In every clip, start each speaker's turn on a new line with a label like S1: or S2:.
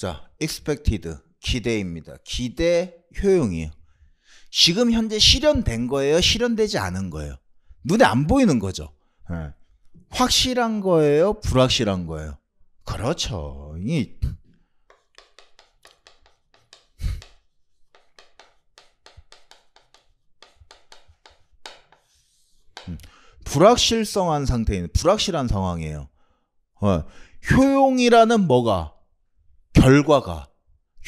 S1: 자, expected 기대입니다. 기대 효용이에요. 지금 현재 실현된 거예요. 실현되지 않은 거예요. 눈에 안 보이는 거죠. 네. 확실한 거예요. 불확실한 거예요. 그렇죠. 이 음, 불확실성한 상태인 불확실한 상황이에요. 어. 효용이라는 뭐가 결과가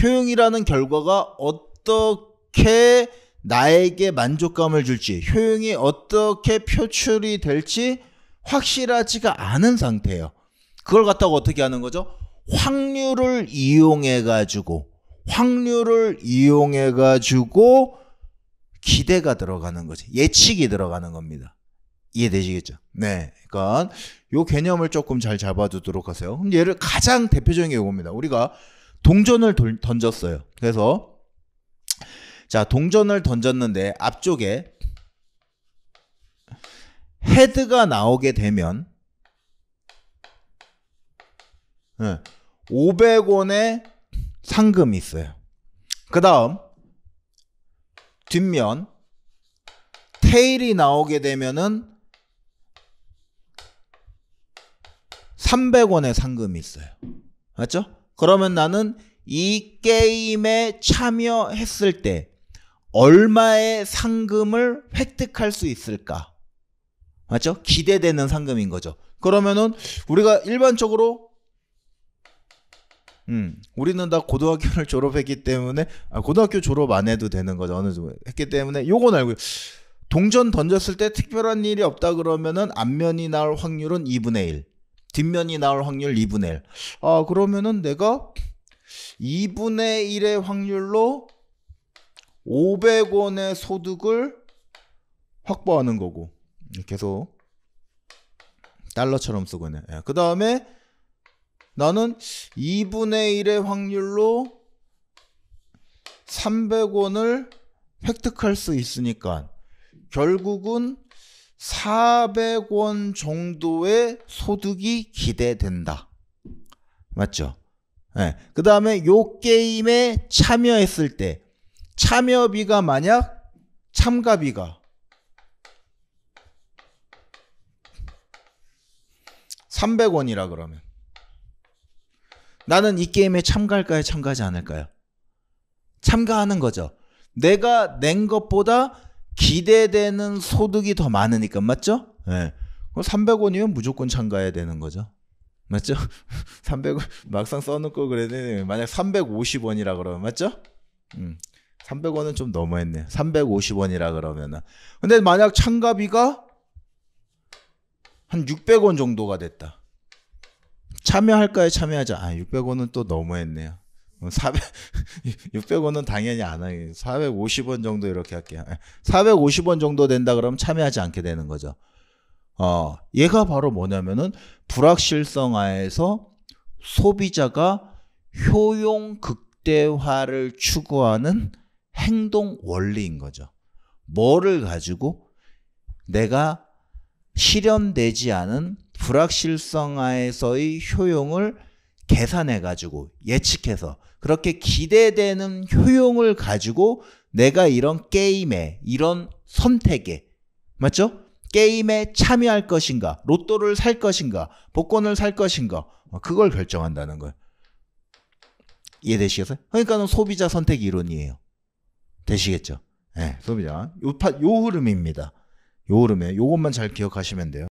S1: 효용이라는 결과가 어떻게 나에게 만족감을 줄지 효용이 어떻게 표출이 될지 확실하지가 않은 상태예요. 그걸 갖다가 어떻게 하는 거죠? 확률을 이용해 가지고 확률을 이용해 가지고 기대가 들어가는 거지. 예측이 들어가는 겁니다. 이해되시겠죠? 네. 있으니까 요 개념을 조금 잘 잡아두도록 하세요. 그럼 얘를 가장 대표적인 게 이겁니다. 우리가 동전을 돌, 던졌어요. 그래서 자 동전을 던졌는데 앞쪽에 헤드가 나오게 되면 500원의 예, 상금이 있어요. 그 다음 뒷면 테일이 나오게 되면은 300원의 상금이 있어요. 맞죠? 그러면 나는 이 게임에 참여했을 때 얼마의 상금을 획득할 수 있을까? 맞죠? 기대되는 상금인 거죠. 그러면은 우리가 일반적으로 음, 우리는 다 고등학교를 졸업했기 때문에 아, 고등학교 졸업 안 해도 되는 거죠. 어느 정도 했기 때문에 요건 알고 동전 던졌을 때 특별한 일이 없다 그러면은 안면이 나올 확률은 2분의 1. 뒷면이 나올 확률 2분의 1. 아, 그러면은 내가 2분의 1의 확률로 500원의 소득을 확보하는 거고. 계속 달러처럼 쓰고 있네. 예. 그 다음에 나는 2분의 1의 확률로 300원을 획득할 수 있으니까 결국은 400원 정도의 소득이 기대된다. 맞죠? 네. 예. 그 다음에 요 게임에 참여했을 때 참여비가 만약 참가비가 300원이라 그러면 나는 이 게임에 참가할까요? 참가하지 않을까요? 참가하는 거죠. 내가 낸 것보다 기대되는 소득이 더 많으니까 맞죠? 예. 300원이면 무조건 참가해야 되는 거죠. 맞죠? 300원 막상 써놓고 그랬는데 만약 350원이라 그러면 맞죠? 음. 300원은 좀 넘어했네요. 350원이라 그러면은. 근데 만약 참가비가 한 600원 정도가 됐다. 참여할까요? 참여하자. 아, 600원은 또 넘어했네요. 400, 뭐 600원은 당연히 안 하게 450원 정도 이렇게 할게요. 450원 예. 정도 된다 그러면 참여하지 않게 되는 거죠. 어, 얘가 바로 뭐냐면은 불확실성화에서 소비자가 효용 극대화를 추구하는 행동 원리인 거죠. 뭐를 가지고 내가 실현되지 않은 불확실성화에서의 효용을 계산해 가지고 예측해서 그렇게 기대되는 효용을 가지고 내가 이런 게임에 이런 선택에 맞죠? 게임에 참여할 것인가, 로또를 살 것인가, 복권을 살 것인가 어, 그걸 결정한다는 거예요. 이해되시겠어요? 그러니까는 소비자 선택 이론이에요. 되시겠죠? 네, 소비자. 요, 파, 요 흐름입니다. 요 흐름에 요것만 잘 기억하시면 돼요.